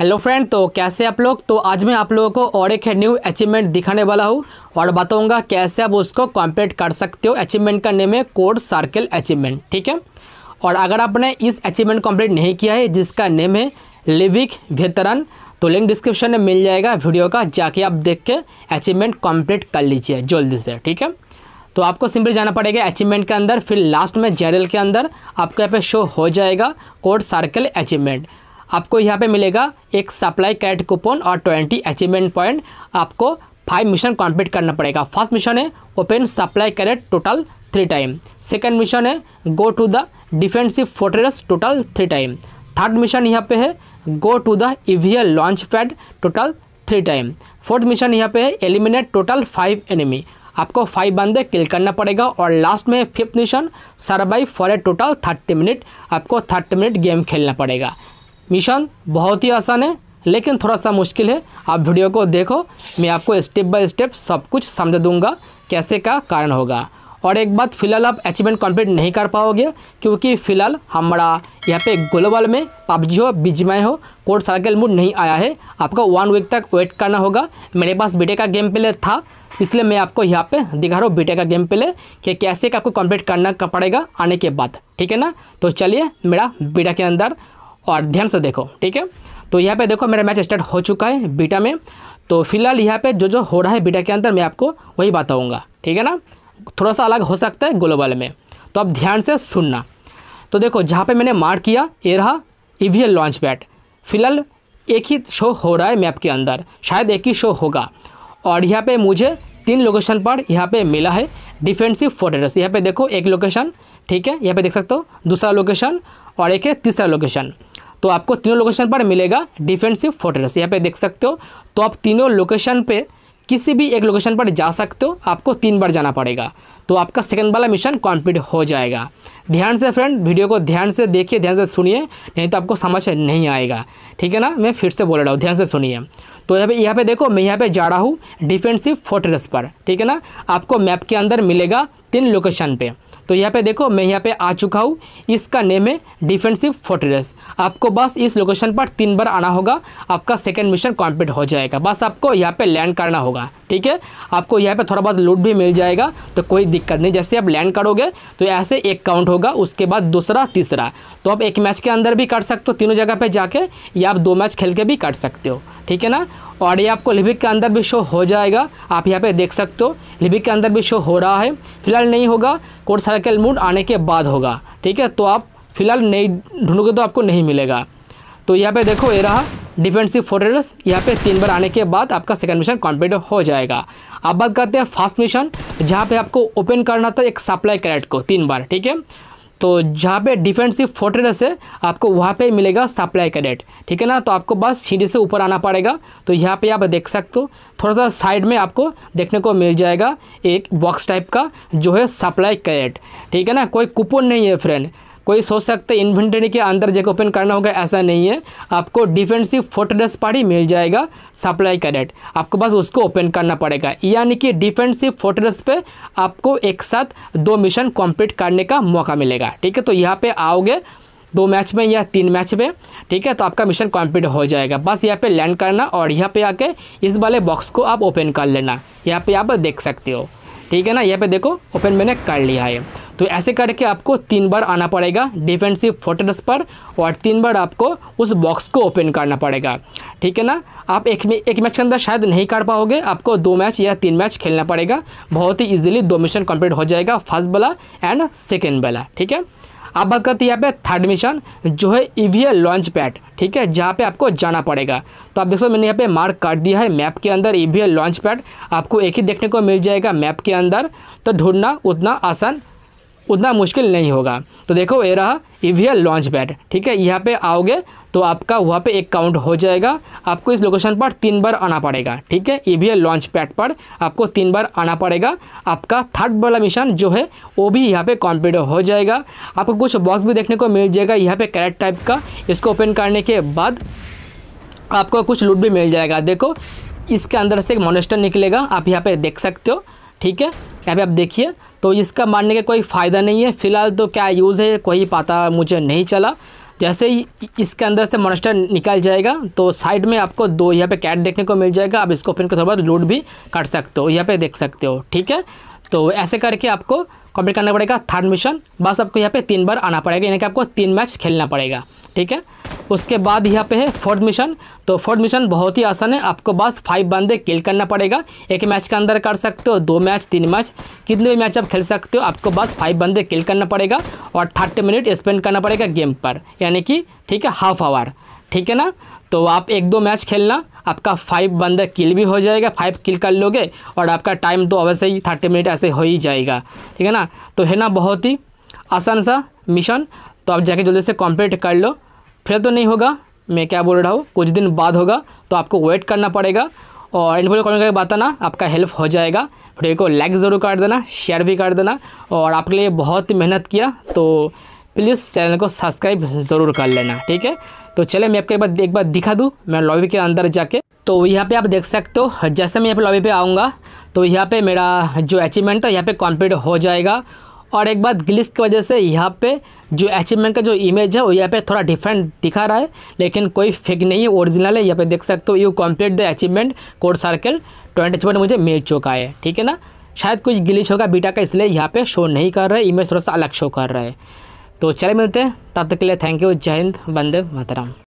hello friend तो कैसे आप लोग तो आज मैं आप लोगों को और एक न्यू अचीवमेंट दिखाने वाला हूँ और बताऊँगा कैसे आप उसको कंप्लीट कर सकते हो अचीवमेंट करने में कोड सर्कल अचीवमेंट ठीक है और अगर आपने इस अचीवमेंट कंप्लीट नहीं किया है जिसका नेम है लिविक वेतरन तो लिंक डिस्क्रिप्शन में मिल जाएगा वीडियो का जाके आप देख के अचीवमेंट कॉम्प्लीट कर लीजिए जल्दी से ठीक है तो आपको सिंपली जाना पड़ेगा अचीवमेंट के अंदर फिर लास्ट में जेनरल के अंदर आपके यहाँ पर शो हो जाएगा कोड सर्कल अचीवमेंट आपको यहाँ पे मिलेगा एक सप्लाई कैट कूपन और ट्वेंटी अचीवमेंट पॉइंट आपको फाइव मिशन कंप्लीट करना पड़ेगा फर्स्ट मिशन है open supply crate total three time second mission है go to the defensive fortress total three time third mission यहाँ पे है go to the E V L launch pad total three time fourth mission यहाँ पे है eliminate total five enemy आपको five बंदे kill करना पड़ेगा और लास्ट में fifth mission survive for a total thirty minute आपको थर्टी मिनट गेम खेलना पड़ेगा मिशन बहुत ही आसान है लेकिन थोड़ा सा मुश्किल है आप वीडियो को देखो मैं आपको स्टेप बाय स्टेप सब कुछ समझा दूंगा कैसे का कारण होगा और एक बात फ़िलहाल आप अचीवमेंट कंप्लीट नहीं कर पाओगे क्योंकि फ़िलहाल हमारा यहाँ पे ग्लोबल में पबजी हो बीजीमाई हो कोर्ट सर्कल मूड नहीं आया है आपको वन वीक तक वेट करना होगा मेरे पास बीटे का गेम प्ले था इसलिए मैं आपको यहाँ पे दिखा रहा हूँ बीटे का गेम प्ले कि कैसे का आपको कंप्लीट करना पड़ेगा आने के बाद ठीक है ना तो चलिए मेरा बीटा के अंदर और ध्यान से देखो ठीक है तो यहाँ पे देखो मेरा मैच स्टार्ट हो चुका है बीटा में तो फिलहाल यहाँ पे जो जो हो रहा है बीटा के अंदर मैं आपको वही बताऊँगा ठीक है ना थोड़ा सा अलग हो सकता है ग्लोबल में तो आप ध्यान से सुनना तो देखो जहाँ पर मैंने मार्क किया ये रहा ई लॉन्च पैड फिलहाल एक ही शो हो रहा है मैप के अंदर शायद एक ही शो होगा और यहाँ पे मुझे तीन लोकेशन पर यहाँ पे मिला है डिफेंसिव फोर्ट्रेस यहाँ पे देखो एक लोकेशन ठीक है यहाँ पे देख सकते हो दूसरा लोकेशन और एक है तीसरा लोकेशन तो आपको तीनों लोकेशन पर मिलेगा डिफेंसिव फोर्ट्रेस यहाँ पे देख सकते हो तो आप तीनों लोकेशन पे किसी भी एक लोकेशन पर जा सकते हो आपको तीन बार जाना पड़ेगा तो आपका सेकंड वाला मिशन कंप्लीट हो जाएगा ध्यान से फ्रेंड वीडियो को ध्यान से देखिए ध्यान से सुनिए नहीं तो आपको समझ नहीं आएगा ठीक है ना मैं फिर से बोल रहा हूँ ध्यान से सुनिए तो यहाँ पे यहाँ पे देखो मैं यहाँ पे जा रहा हूँ डिफेंसिव फोर्ट्रेस पर ठीक है ना आपको मैप के अंदर मिलेगा तीन लोकेशन पर तो यहाँ पे देखो मैं यहाँ पे आ चुका हूँ इसका नेम है डिफेंसिव फोर्ट्रेस आपको बस इस लोकेशन पर तीन बार आना होगा आपका सेकेंड मिशन कॉम्प्लीट हो जाएगा बस आपको यहाँ पर लैंड करना होगा ठीक है आपको यहाँ पर थोड़ा बहुत लूट भी मिल जाएगा तो कोई दिक्कत नहीं जैसे आप लैंड करोगे तो ऐसे एक काउंट होगा उसके बाद दूसरा तीसरा तो आप एक मैच के अंदर भी कर सकते हो तीनों जगह पर जाके या आप दो मैच खेल के भी कर सकते हो ठीक है ना और ये आपको लिबिक के अंदर भी शो हो जाएगा आप यहाँ पे देख सकते हो लिबिक के अंदर भी शो हो रहा है फिलहाल नहीं होगा कोर्ट सर्कल मूड आने के बाद होगा ठीक है तो आप फिलहाल नहीं ढूंढोगे तो आपको नहीं मिलेगा तो यहाँ पे देखो ये रहा डिफेंसिव फोर्ट्रेस यहाँ पे तीन बार आने के बाद आपका सेकंड मिशन कम्प्लीट हो जाएगा अब बात करते हैं फर्स्ट मिशन जहाँ पे आपको ओपन करना था एक सप्लाई कैरेट को तीन बार ठीक है तो जहाँ पे डिफेंसिव फोर्ट्रेस है आपको वहाँ पे मिलेगा सप्लाई का ठीक है ना तो आपको बस सीढ़ी से ऊपर आना पड़ेगा तो यहाँ पे आप देख सकते हो थोड़ा सा साइड में आपको देखने को मिल जाएगा एक बॉक्स टाइप का जो है सप्लाई का ठीक है ना कोई कूपन नहीं है फ्रेंड कोई सोच सकते इन्वेंटरी के अंदर जैक ओपन करना होगा ऐसा नहीं है आपको डिफेंसिव फोर्ट्रेस पर ही मिल जाएगा सप्लाई कैडेट आपको बस उसको ओपन करना पड़ेगा यानी कि डिफेंसिव फोर्ट्रेस पे आपको एक साथ दो मिशन कंप्लीट करने का मौका मिलेगा ठीक है तो यहाँ पे आओगे दो मैच में या तीन मैच में ठीक है तो आपका मिशन कंप्लीट हो जाएगा बस यहाँ पे लैंड करना और यहाँ पे आके इस वाले बॉक्स को आप ओपन कर लेना यहाँ पे आप देख सकते हो ठीक है ना यहाँ पे देखो ओपन मैंने कर लिया है तो ऐसे करके आपको तीन बार आना पड़ेगा डिफेंसिव फोटोस पर और तीन बार आपको उस बॉक्स को ओपन करना पड़ेगा ठीक है ना आप एक एक मैच के अंदर शायद नहीं कर पाओगे आपको दो मैच या तीन मैच खेलना पड़ेगा बहुत ही ईजिली दो मिशन कम्प्लीट हो जाएगा फर्स्ट वाला एंड सेकेंड वाला ठीक है आप बात करते हैं यहाँ पे थर्ड मिशन जो है ईवीएल लॉन्च पैड ठीक है जहाँ पे आपको जाना पड़ेगा तो आप देखो मैंने यहाँ पे मार्क कर दिया है मैप के अंदर ईवीएल लॉन्च पैड आपको एक ही देखने को मिल जाएगा मैप के अंदर तो ढूंढना उतना आसान उतना मुश्किल नहीं होगा तो देखो ये रहा ईवीएल लॉन्च पैड ठीक है यहाँ पे आओगे तो आपका वहाँ पे एक काउंट हो जाएगा आपको इस लोकेशन पर तीन बार आना पड़ेगा ठीक है ईवीएल लॉन्च पैड पर आपको तीन बार आना पड़ेगा आपका थर्ड वाला मिशन जो है वो भी यहाँ पे कॉम्प्लीट हो जाएगा आपको कुछ बॉक्स भी देखने को मिल जाएगा यहाँ पर कैरेट टाइप का इसको ओपन करने के बाद आपको कुछ लूट भी मिल जाएगा देखो इसके अंदर से एक मोनेस्टर निकलेगा आप यहाँ पर देख सकते हो ठीक है यहाँ पे आप देखिए तो इसका मानने का कोई फ़ायदा नहीं है फ़िलहाल तो क्या यूज़ है कोई पता मुझे नहीं चला जैसे ही इसके अंदर से मोनस्टर निकल जाएगा तो साइड में आपको दो यहाँ पे कैट देखने को मिल जाएगा आप इसको ओपन थोड़ा बहुत लूट भी कर सकते हो यहाँ पे देख सकते हो ठीक है तो ऐसे करके आपको कंप्लीट करना पड़ेगा थर्ड मिशन बस आपको यहाँ पे तीन बार आना पड़ेगा यानी कि आपको तीन मैच खेलना पड़ेगा ठीक है उसके बाद यहाँ पे है फोर्थ मिशन तो फोर्थ मिशन बहुत ही आसान है आपको बस फाइव बंदे किल करना पड़ेगा एक मैच के अंदर कर सकते हो दो मैच तीन मैच कितने भी मैच आप खेल सकते हो आपको बस फाइव बंदे किल करना पड़ेगा और थर्टी मिनट स्पेंड करना पड़ेगा गेम पर यानी कि ठीक है हाफ आवर ठीक है ना तो आप एक दो मैच खेलना आपका फाइव बंदा किल भी हो जाएगा फाइव किल कर लोगे और आपका टाइम तो अवश्य ही थर्टी मिनट ऐसे हो ही जाएगा ठीक है ना तो है ना बहुत ही आसान सा मिशन तो आप जाके जल्दी से कंप्लीट कर लो फिर तो नहीं होगा मैं क्या बोल रहा हूँ कुछ दिन बाद होगा तो आपको वेट करना पड़ेगा और इन्फॉर्म करने करके बताना आपका हेल्प हो जाएगा वीडियो को लाइक ज़रूर कर देना शेयर भी कर देना और आपके लिए बहुत ही मेहनत किया तो प्लीज़ चैनल को सब्सक्राइब ज़रूर कर लेना ठीक है तो चले मैं आपको एक बार एक बार दिखा दूँ मैं लॉबी के अंदर जाके तो यहाँ पे आप देख सकते हो जैसे मैं यहाँ पे लॉबी पे आऊँगा तो यहाँ पे मेरा जो अचीवमेंट था यहाँ पे कंप्लीट हो जाएगा और एक बात ग्लिस की वजह से यहाँ पे जो अचीवमेंट का जो इमेज है वो यहाँ पे थोड़ा डिफरेंट दिखा रहा है लेकिन कोई फेक नहीं है ओरिजिनल है यहाँ पे देख सकते हो you complete the achievement code circle twenty achievement मुझे मिल चुका है ठीक है ना शायद कुछ ग्लिच होगा बीटा का इसलिए यहाँ पे शो नहीं कर रहा है इमेज थोड़ा सा अलग शो कर रहा है तो चले मिलते हैं तब तक के लिए थैंक यू जय हिंद वंदे मातराम